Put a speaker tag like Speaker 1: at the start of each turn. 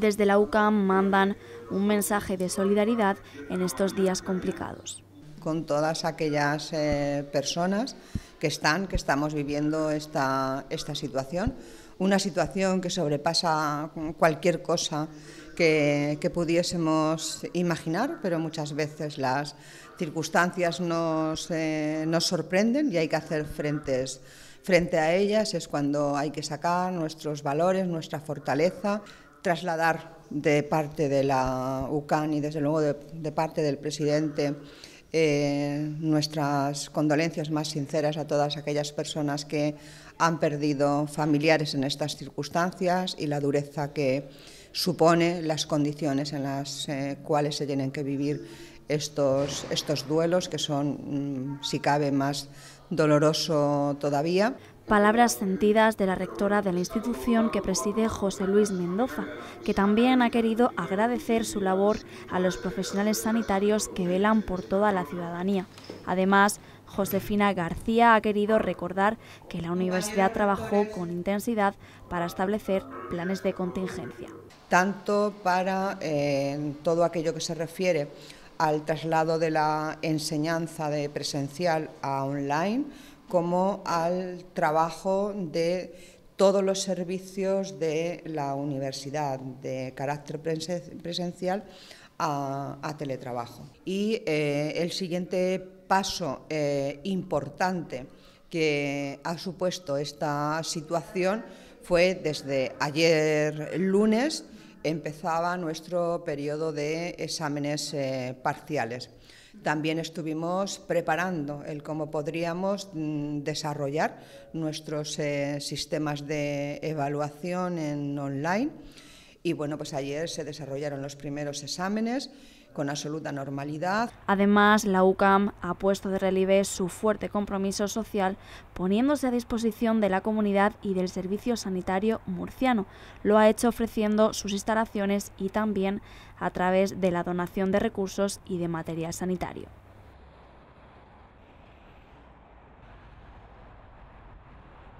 Speaker 1: desde la UCAM mandan un mensaje de solidaridad en estos días
Speaker 2: complicados. Con todas aquellas eh, personas que están, que estamos viviendo esta, esta situación, una situación que sobrepasa cualquier cosa que, pudiésemos imaginar, pero muchas veces las circunstancias eh, nos, sorprenden y hay que hacer frentes frente a ellas es cuando hay que sacar nuestros valores, nuestra fortaleza, trasladar de parte de la UCAN y desde luego de, parte del presidente eh, nuestras condolencias más sinceras a todas aquellas personas que han perdido familiares en estas circunstancias y la dureza que supone las condiciones en las eh, cuales se tienen que vivir estos, estos duelos, que son, mm, si cabe, más doloroso todavía.
Speaker 1: Palabras sentidas de la rectora de la institución que preside José Luis Mendoza, que también ha querido agradecer su labor a los profesionales sanitarios que velan por toda la ciudadanía. Además, Josefina García ha querido recordar que la universidad trabajó con intensidad para establecer planes de contingencia.
Speaker 2: Tanto para eh, todo aquello que se refiere al traslado de la enseñanza de presencial a online, como al trabajo de todos los servicios de la universidad, de carácter presencial a, teletrabajo. Y eh, el siguiente paso eh, importante que ha supuesto esta situación fue desde ayer lunes empezaba nuestro periodo de exámenes eh, parciales. También estuvimos preparando el cómo podríamos mm, desarrollar nuestros eh, sistemas de evaluación en online. Y bueno, pues ayer se desarrollaron los primeros exámenes con absoluta normalidad.
Speaker 1: Además, la UCAM ha puesto de relieve su fuerte compromiso social poniéndose a disposición de la comunidad y del servicio sanitario murciano. Lo ha hecho ofreciendo sus instalaciones y también a través de la donación de recursos y de material sanitario.